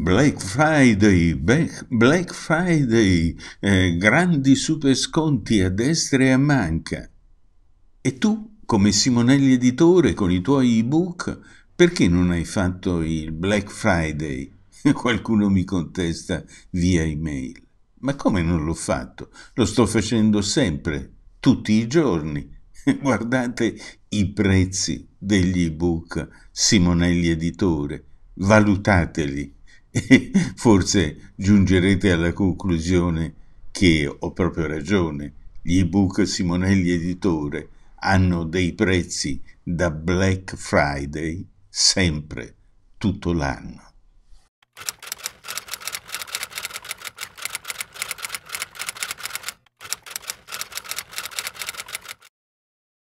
Black Friday, Black Friday, eh, grandi super sconti a destra e a manca. E tu, come Simonelli editore con i tuoi ebook, perché non hai fatto il Black Friday? Qualcuno mi contesta via email. Ma come non l'ho fatto? Lo sto facendo sempre, tutti i giorni. Guardate i prezzi degli ebook Simonelli editore, valutateli e forse giungerete alla conclusione che ho proprio ragione. Gli ebook Simonelli Editore hanno dei prezzi da Black Friday sempre, tutto l'anno.